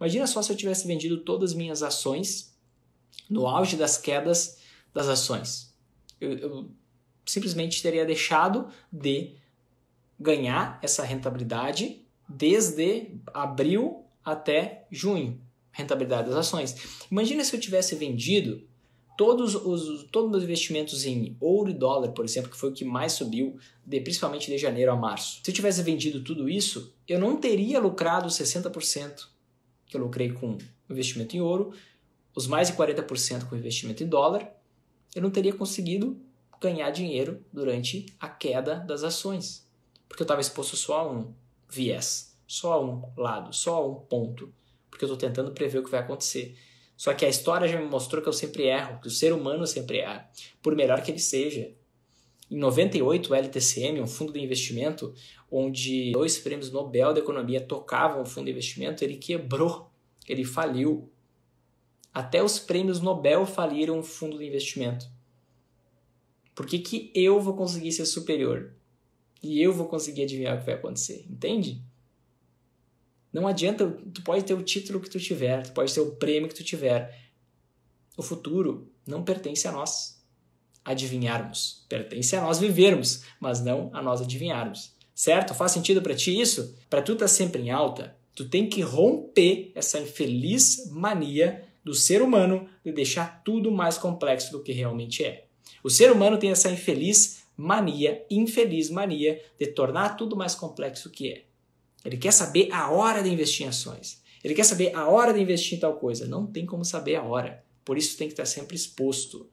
Imagina só se eu tivesse vendido todas as minhas ações no auge das quedas das ações. Eu, eu simplesmente teria deixado de ganhar essa rentabilidade desde abril até junho rentabilidade das ações. Imagina se eu tivesse vendido todos os todos os investimentos em ouro e dólar, por exemplo, que foi o que mais subiu, de, principalmente de janeiro a março. Se eu tivesse vendido tudo isso, eu não teria lucrado 60% que eu lucrei com investimento em ouro, os mais de 40% com investimento em dólar, eu não teria conseguido ganhar dinheiro durante a queda das ações, porque eu estava exposto só a um viés, só a um lado, só a um ponto, porque eu estou tentando prever o que vai acontecer. Só que a história já me mostrou que eu sempre erro, que o ser humano sempre erra, por melhor que ele seja, em 98, o LTCM, um fundo de investimento, onde dois prêmios Nobel da Economia tocavam o fundo de investimento, ele quebrou, ele faliu. Até os prêmios Nobel faliram o fundo de investimento. Por que, que eu vou conseguir ser superior? E eu vou conseguir adivinhar o que vai acontecer, entende? Não adianta, tu pode ter o título que tu tiver, tu pode ter o prêmio que tu tiver. O futuro não pertence a nós adivinharmos. Pertence a nós vivermos, mas não a nós adivinharmos. Certo? Faz sentido para ti isso? Para tu estar tá sempre em alta, tu tem que romper essa infeliz mania do ser humano de deixar tudo mais complexo do que realmente é. O ser humano tem essa infeliz mania, infeliz mania de tornar tudo mais complexo que é. Ele quer saber a hora de investir em ações. Ele quer saber a hora de investir em tal coisa. Não tem como saber a hora. Por isso tem que estar tá sempre exposto.